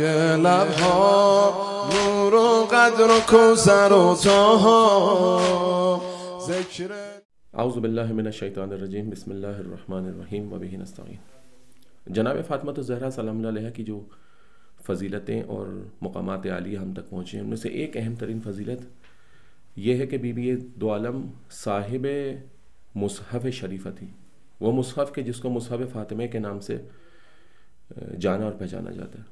روی لبها نور و قدر و کوزر و تاها ذکر اعوذ بالله من الشیطان الرجیم بسم الله الرحمن الرحیم و به نستعین जनाब फ़ातिमा तो जहरा सलाम की जो फजीलतें और मकाम आली हम तक पहुँचे उनमें से एक अहम तरीन फजीलत यह है कि बीबी दो आलम साहिब मुसहफ़ शरीफा थी वह मुसहफ़ के जिसको मुसहफ़ फ़ातिमा के नाम से जाना और पहचाना जाता है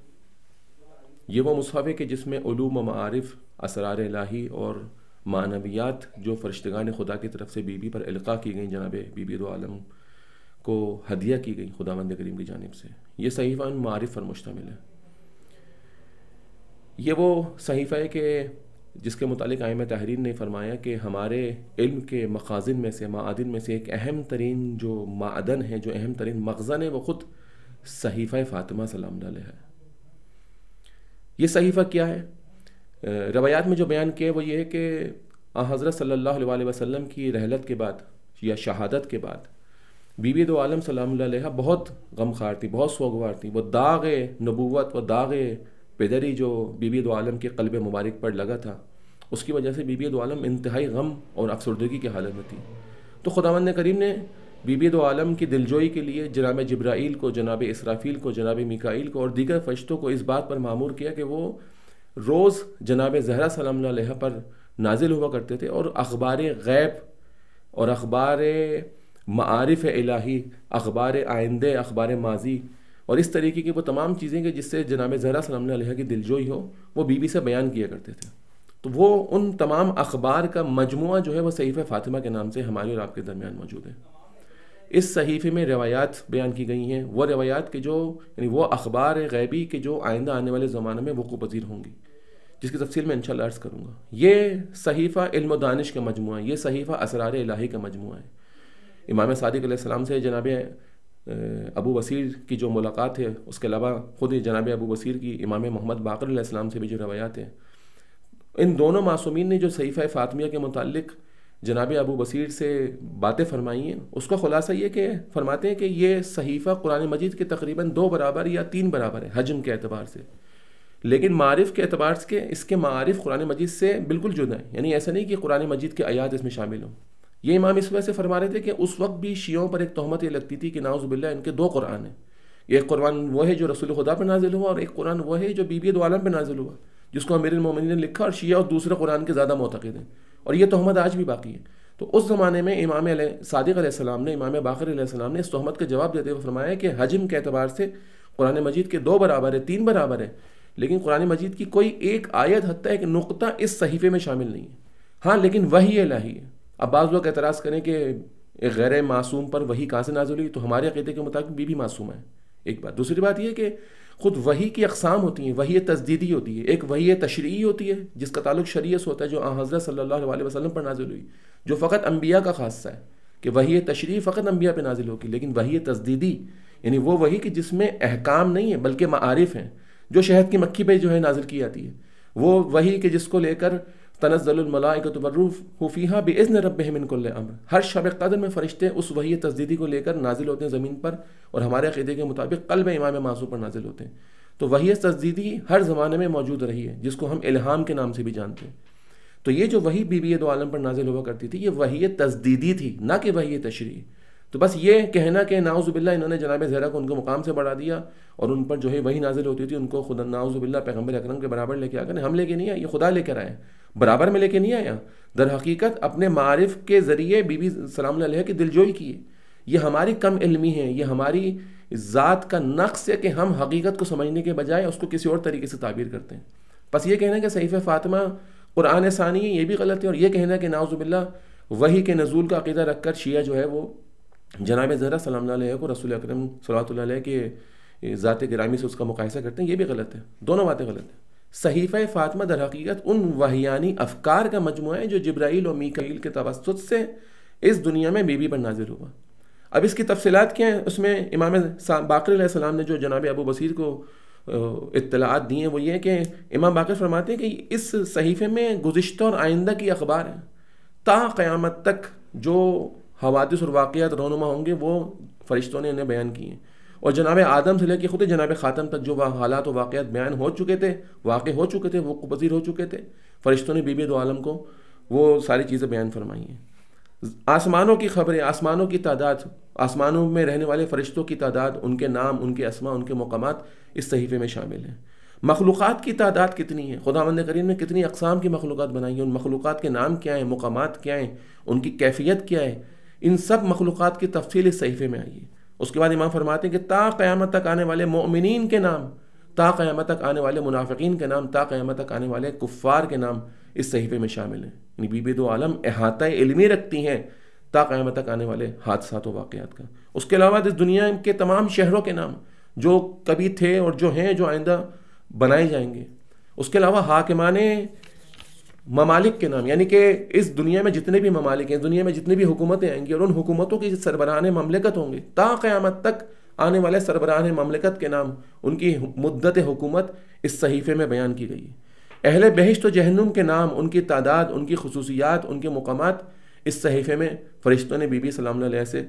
ये वो मुसाफ़ के जिसमें ूम मारफ़ असरार लाही और मानवियात जो फरिश्तगान खुदा की तरफ से बीबी पर अलका की गई जनाब बीबी दो आलम को हदिया की गई खुदा मंद करीम की जानब से ये सहीफ़ा उन मारफ़ पर मुश्तमिल है ये वो सहीफ़ा है कि जिसके मतलब आयम तहरीन ने फरमाया कि हमारे इल्म के मखाजिन में से मादिन में से एक अहम तरीन जो मादन है जो अहम तरीन मगज़न है वह ख़ुद सहीफ़ा फ़ातिमा सलाम डाले है ये सहीफ़ा क्या है रवायात में जो बयान किया है वो ये है कि आ हज़रत सल्ला वसम की रहलत के बाद या शहादत के बाद बीबी दो आलम सलाम बहुत गमखार थी बहुत सोगवार थी वो दाग नबूत व दाग पेदरी जो बीबी दो आलम के कलब मुबारक पर लगा था उसकी वजह से बीबी दो आलम इंतहाई गम और अफसरदगी की हालत में थी तो खुदावंद करीम ने बीबी दो आलम की दिलजोई के लिए जनाब जब्राइल को जनाब इसराफील को जनाब मिकाइल को और दीगर फरिश्तों को इस बात पर मामूर किया कि वो रोज़ जनाब जहरा सलम पर नाजिल हुआ करते थे और अखबार गैब और अखबार मारफ़ इलाही अखबार आइंदे अखबार माजी और इस तरीके की वो तमाम चीज़ें कि जिससे जनाब जहरा सलम की दिलजोई हो वो बीबी से बयान किया करते थे तो वो उन तमाम अखबार का मजमु जो है वह सईफ़ फ़ातिमा के नाम से हमारे और आपके दरमियान मौजूद है इस सहीफ़े में रवायात बयान की गई हैं वह रवायात के जो यानी वह अखबार गैबी के जो आइंदा आने वाले ज़माने में वक़ू पजीर होंगी जिसकी तफसील मैं इनशाला अर्ज़ करूँगा ये सहीफ़ा इल्म दानिश का मजमू है ये सहीफ़ा असरार इलाही का मजमू है इमाम सादिक सलाम से जनाब अबू वसीर की जो मुलाकात है उसके अलावा ख़ुद जनाब अबू वसीर की इमाम मोहम्मद बाकर से भी जो रवायात हैं इन दोनों मासूमिन ने जो सहीफ़ा फ़ातमिया के मतलब जनाब अबू बसीर से बातें फरमाई हैं उसका ख़ुलासा ये कि फरमाते हैं कि ये सहीफ़ा कुरान मजीद के तकरीबन दो बराबर या तीन बराबर है हजम के अतबार से लेकिन मारफ़ के अतबार से इसके मारफ़ कुरान मजीद से बिल्कुल जुदा है यानी ऐसा नहीं कि कुरान मजीद के आयात इसमें शामिल हों ये इमाम इस वजह से फरमा रहे थे कि उस वक्त भी शीयों पर एक तहमत यह लगती थी कि नाउज़बिल्ला इनके दो कुरान हैं एक कुरान वो है जो रसूल खुदा पर नाजिल हुआ और एक कुरान वो है जो बीबी दो आलम पर नाजिल हुआ जिसको अमीर मोमिन ने लिखा और शिया और दूसरे कुरान के ज़्यादा मोतकद हैं और ये तहमत आज भी बाकी है तो उस ज़माने में इमाम सदक़ ने इमाम बाकर ने इस तहमत का जवाब देते हुए फरमाया कि हजम के अतबार से कुरान मजीद के दो बराबर है तीन बराबर है लेकिन कुरान मजीद की कोई एक आयत हती एक नुकता इस सहीफे में शामिल नहीं है हाँ लेकिन वही लाही है अब बाज़ लोग एतराज़ करें कि गैर मासूम पर वही कहाँ से नाजुल हुई तो हमारे अकीदे के मुताबिक भी, भी मासूम है एक बात दूसरी बात यह कि ख़ुद वही की अकसाम होती हैं वही तस्दीदी होती है एक वही तशरी होती है जिसका ताल्लुक शरीय से होता है जो हज़रत सल्लल्लाहु सल्ला वसलम पर नाजिल हुई जो फ़कत अम्बिया का खासा है कि वही तशरी फ़कत अम्बिया पर नाजिल होगी लेकिन वही तस्दीदी यानी वो वही कि जिसमें अहकाम नहीं है बल्कि मारफ़ हैं जो शहद की मक्खी पर जो है नाजिल की जाती है वो वही कि जिसको लेकर तनज़लमलाकतबरूफ़ीहा बज़न रब मिनकुल्ल अम्र हर शब कदर में फ़रिश्ते उस वही तस्दीदी को लेकर नाजिल होते हैं ज़मीन पर और हमारे अक़ीदे के मुताबिक कल में इमाम मासूम पर नाजिल होते हैं तो वही तस्दीदी हर ज़माने में मौजूद रही है जिसको हम इल्हाम के नाम से भी जानते हैं तो ये जो वही बीबी दो आलम पर नाजिल हुआ करती थी ये वही तस्दीदी थी ना कि वही तशरी तो बस ये कहना कि नाउज़ुबिल्ला इन्होंने जनाब ज़हरा को उनके मुकाम से बढ़ा दिया और उन पर जो है वही नाजिल होती थी उनको खुदा नाउज़ुबिल्ला पैगंबर अकरम के बराबर लेके आकर हम लेके नहीं आए ये खुदा लेकर आए बराबर में लेके नहीं आया दर हकीकत अपने मारिफ के ज़रिए बीबी सलाम की दिलजोई की है ये हमारी कम इलमी है ये हमारी ज़ात का नक्स है कि हम हकीकत को समझने के बजाय उसको किसी और तरीके से ताबीर करते हैं बस ये कहना कि सहीफ़ फ़ातिमा कुरान सानी है ये भी गलत है और ये कहना कि नाउज़ुबिल्ला वही के नज़ूल का अकीदा रख कर शिया जो है वो जनाब ज़रा सलाम को रसूल अक्रम सलातल के ज़ात ग्रामी से उसका मुकायसा करते हैं ये भी गलत है दोनों बातें गलत हैं सहीफ़ फ़ातमा दर हकीकत उन वाहियानी अफकार का मजमू है जो जब्राइल और मीकाइल के तवसत से इस दुनिया में बीबी पर नाजिर हुआ अब इसकी तफसीत क्या हैं उसमें इमाम बाकर ने जो जनाब अबू बसीर को इतलात दी हैं वो ये कि इमाम बाकर फरमाते हैं कि इस सहीफ़े में गुज्त और आइंदा की अखबार हैं ता क़्यामत तक जो हवादिस और वाक़ात रोनुमा होंगे वो फरिश्तों ने इन्हें बयान किए और जनाब आदम से लेकर ख़ुद जनाब ख़ातम तक जो हालात और वाक़ात बयान हो चुके थे वाक़ हो चुके थे वो पजीर हो चुके थे फरिश्तों ने बीबी दो आलम को वो सारी चीज़ें बयान फरमाई हैं आसमानों की खबरें आसमानों की तादाद आसमानों में रहने वाले फ़रिश्तों की तादाद उनके नाम उनके असमा उनके मकाम इस सहीफ़े में शामिल हैं मखलूक़ की तादाद कितनी है खुदा मंद करीन ने कितनी अकसाम की मखलूक बनाई है उन मखलूक के नाम क्या हैं मकाम क्या हैं उनकी कैफियत क्या है इन सब मखलूक़ की तफसील इस सहीफ़े में आई है उसके बाद इमाम फरमाते हैं कि ता क़्यामत तक आने वाले मोमिन के नाम ता क़्यामत तक आने वाले मुनाफिक के नाम ता क़्यामत तक आने वाले कुफ़ार के नाम इस सहीफ़े में शामिल हैं यानी बीबी दो आलम अहात इलमी रखती हैं ता क़्यामत तक आने वाले हादसा व वाक़ात का उसके अलावा इस दुनिया के तमाम शहरों के नाम जो कभी थे और जो हैं जो आइंदा बनाए जाएंगे उसके अलावा हाकमान ममालिक के नाम यानी कि इस दुनिया में जितने भी ममालिक हैं दुनिया में जितनी भी हुकूमतें आएंगी और उन हुकूमतों के सरबराहान ममलिकत होंगे ता क़्यामत तक आने वाले सरबराहान ममलिकत के नाम उनकी मुद्दत हुकूमत इस सहीफ़े में बयान की गई है अहल बहशत व जहनुम के नाम उनकी तादाद उनकी खसूसियात उनके मकाम इस सहीफ़े में फ़रिश्तों ने बीबी सलाम से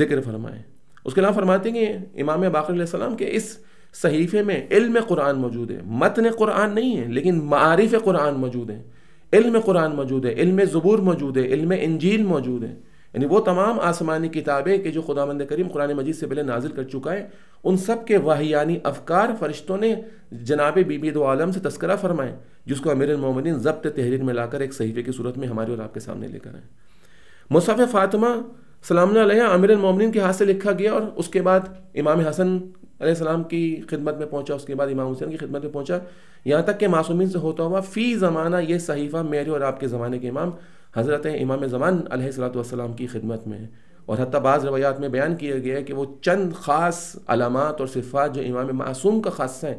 ज़िक्र फरमाए उसके नाम फरमाते हैं इमाम बाकर के इस सहीफे में इल्म कुरान मौजूद है मतन कुरान नहीं है लेकिन मारिफ कुरान मौजूद है इल्म कुरान मौजूद है इल्म ज़बूर मौजूद है इल्म इंजील मौजूद है यानी वो तमाम आसमानी किताबें कि जो खुदा मंद करीम कुरान मजीद से पहले नाजिल कर चुका है उन सब के वाहियानी अफकार फरिश्तों ने जनाब बीबी दो आलम से तस्करा फरमाए जिसको अमीर मोमिन ज़ब्त तहरीर में लाकर एक सहीफे की सूरत में हमारे और आपके सामने लेकर आए मुसाफ़ फ़ातिमा सलाम अमीर मोमिन के हाथ से लिखा गया और उसके बाद इमाम हसन सलाम की खिदमत में पहुंचा उसके बाद इमाम हुसैन की खिदमत में पहुंचा यहाँ तक कि मासूमिन से होता हुआ फ़ी ज़माना ये सहीफ़ा मेरे और आपके ज़माने के इमाम हज़रत इमाम ज़मान सलाम की खिदमत में है और हती बाज़ रवायात में बयान किया गया है कि वो चंद ख़ास अलामत और सिफात जो इमाम मासूम का खास है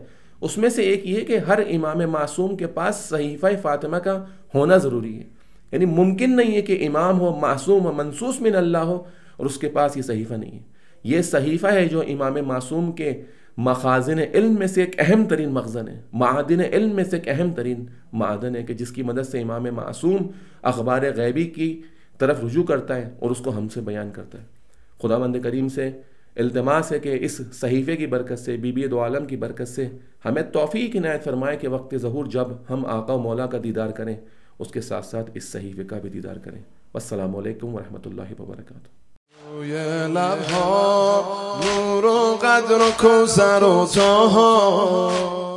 उसमें से एक ये कि हर इमाम मासूम के पास सहीफ़ा फ़ातिमा का होना ज़रूरी है यानी मुमकिन नहीं है कि इमाम हो मासूम हो मनसूस मिन अल्लाह हो और उसके पास ये सहीफ़ा नहीं है ये सहीफ़ा है जो इमाम मासूम के मखाजन इल्म में से एक अहम तरीन मखजन है मादन इल्म में से एक अहम तरीन मादन है कि जिसकी मदद से इमाम मासूम अखबार गैबी की तरफ रुजू करता है और उसको हमसे बयान करता है खुदा बंद करीम से अल्तमास है कि इस सहीफ़े की बरकत से बीबी दो आलम की बरकत से हमें तोफ़ी की नायत फरमाए कि वक्त ज़हूर जब हम आका मौला का दीदार करें उसके साथ साथ इस सहीफ़े का भी दीदार करें असलकम वरहमल वर्का روی لبها نور و قدر و کوزر و تاها